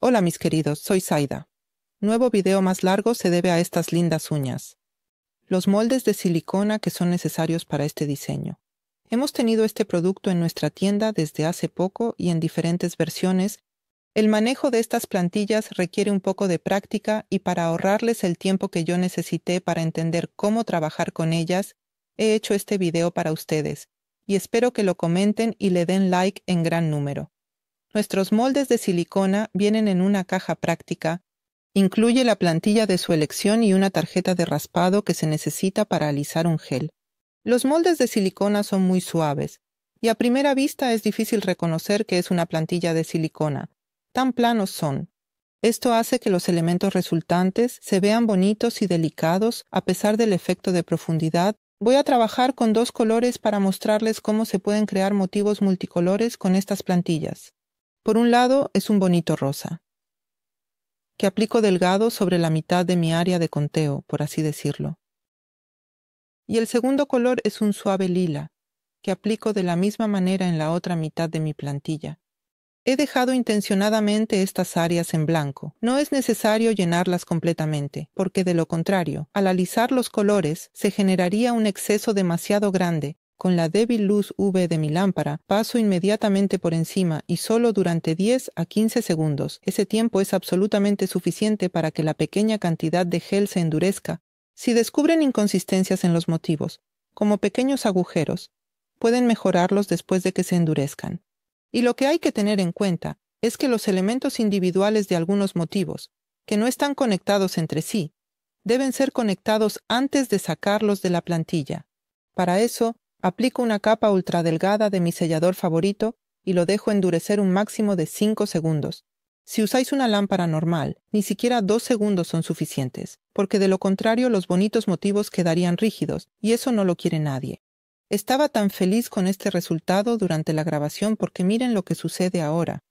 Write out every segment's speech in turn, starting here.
Hola mis queridos, soy Zaida. Nuevo video más largo se debe a estas lindas uñas. Los moldes de silicona que son necesarios para este diseño. Hemos tenido este producto en nuestra tienda desde hace poco y en diferentes versiones. El manejo de estas plantillas requiere un poco de práctica y para ahorrarles el tiempo que yo necesité para entender cómo trabajar con ellas, he hecho este video para ustedes y espero que lo comenten y le den like en gran número. Nuestros moldes de silicona vienen en una caja práctica, incluye la plantilla de su elección y una tarjeta de raspado que se necesita para alisar un gel. Los moldes de silicona son muy suaves, y a primera vista es difícil reconocer que es una plantilla de silicona. Tan planos son. Esto hace que los elementos resultantes se vean bonitos y delicados a pesar del efecto de profundidad. Voy a trabajar con dos colores para mostrarles cómo se pueden crear motivos multicolores con estas plantillas. Por un lado es un bonito rosa, que aplico delgado sobre la mitad de mi área de conteo, por así decirlo. Y el segundo color es un suave lila, que aplico de la misma manera en la otra mitad de mi plantilla. He dejado intencionadamente estas áreas en blanco. No es necesario llenarlas completamente, porque de lo contrario, al alisar los colores, se generaría un exceso demasiado grande con la débil luz V de mi lámpara, paso inmediatamente por encima y solo durante 10 a 15 segundos. Ese tiempo es absolutamente suficiente para que la pequeña cantidad de gel se endurezca. Si descubren inconsistencias en los motivos, como pequeños agujeros, pueden mejorarlos después de que se endurezcan. Y lo que hay que tener en cuenta es que los elementos individuales de algunos motivos, que no están conectados entre sí, deben ser conectados antes de sacarlos de la plantilla. Para eso, Aplico una capa ultradelgada de mi sellador favorito y lo dejo endurecer un máximo de 5 segundos. Si usáis una lámpara normal, ni siquiera dos segundos son suficientes, porque de lo contrario los bonitos motivos quedarían rígidos, y eso no lo quiere nadie. Estaba tan feliz con este resultado durante la grabación porque miren lo que sucede ahora.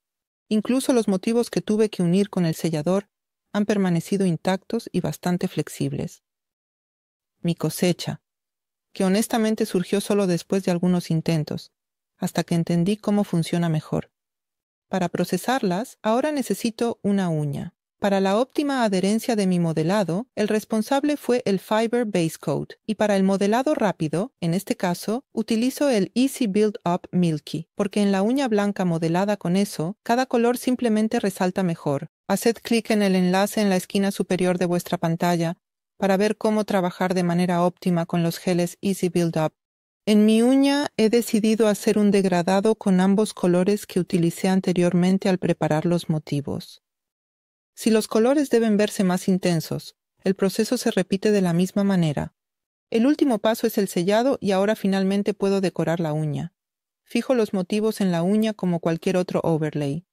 Incluso los motivos que tuve que unir con el sellador han permanecido intactos y bastante flexibles. Mi cosecha que honestamente surgió solo después de algunos intentos, hasta que entendí cómo funciona mejor. Para procesarlas, ahora necesito una uña. Para la óptima adherencia de mi modelado, el responsable fue el Fiber Base Coat, y para el modelado rápido, en este caso, utilizo el Easy Build Up Milky, porque en la uña blanca modelada con eso, cada color simplemente resalta mejor. Haced clic en el enlace en la esquina superior de vuestra pantalla para ver cómo trabajar de manera óptima con los geles Easy Build Up. En mi uña he decidido hacer un degradado con ambos colores que utilicé anteriormente al preparar los motivos. Si los colores deben verse más intensos, el proceso se repite de la misma manera. El último paso es el sellado y ahora finalmente puedo decorar la uña. Fijo los motivos en la uña como cualquier otro overlay.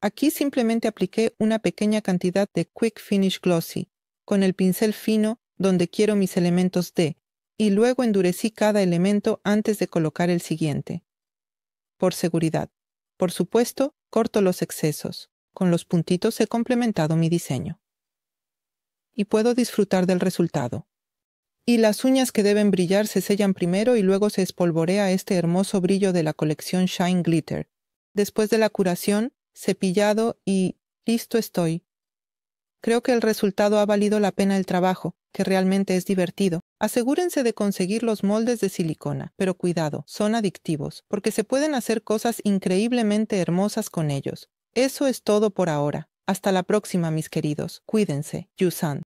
Aquí simplemente apliqué una pequeña cantidad de Quick Finish Glossy, con el pincel fino donde quiero mis elementos de, y luego endurecí cada elemento antes de colocar el siguiente. Por seguridad. Por supuesto, corto los excesos. Con los puntitos he complementado mi diseño. Y puedo disfrutar del resultado. Y las uñas que deben brillar se sellan primero y luego se espolvorea este hermoso brillo de la colección Shine Glitter. Después de la curación, cepillado y listo estoy, Creo que el resultado ha valido la pena el trabajo, que realmente es divertido. Asegúrense de conseguir los moldes de silicona, pero cuidado, son adictivos, porque se pueden hacer cosas increíblemente hermosas con ellos. Eso es todo por ahora. Hasta la próxima, mis queridos. Cuídense. Yusan.